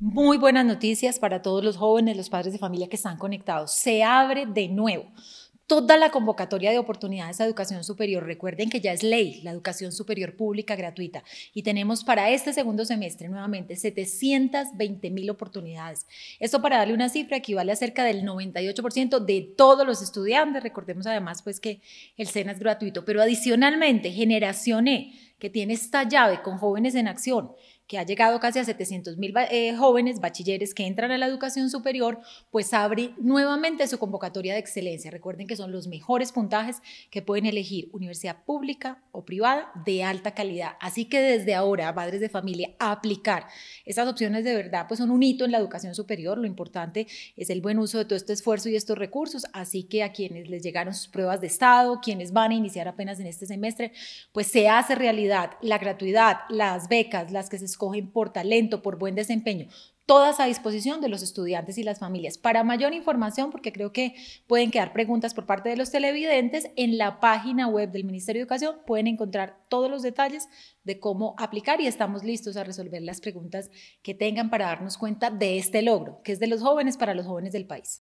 Muy buenas noticias para todos los jóvenes, los padres de familia que están conectados. Se abre de nuevo toda la convocatoria de oportunidades a educación superior. Recuerden que ya es ley la educación superior pública gratuita y tenemos para este segundo semestre nuevamente 720 mil oportunidades. Esto para darle una cifra equivale a cerca del 98% de todos los estudiantes. Recordemos además pues que el SENA es gratuito, pero adicionalmente Generación E, que tiene esta llave con jóvenes en acción que ha llegado casi a 700 mil eh, jóvenes bachilleres que entran a la educación superior, pues abre nuevamente su convocatoria de excelencia. Recuerden que son los mejores puntajes que pueden elegir universidad pública o privada de alta calidad. Así que desde ahora, padres de familia, aplicar esas opciones de verdad, pues son un hito en la educación superior. Lo importante es el buen uso de todo este esfuerzo y estos recursos. Así que a quienes les llegaron sus pruebas de estado, quienes van a iniciar apenas en este semestre, pues se hace realidad la gratuidad, las becas, las que se escogen por talento, por buen desempeño. Todas a disposición de los estudiantes y las familias. Para mayor información, porque creo que pueden quedar preguntas por parte de los televidentes, en la página web del Ministerio de Educación pueden encontrar todos los detalles de cómo aplicar y estamos listos a resolver las preguntas que tengan para darnos cuenta de este logro, que es de los jóvenes para los jóvenes del país.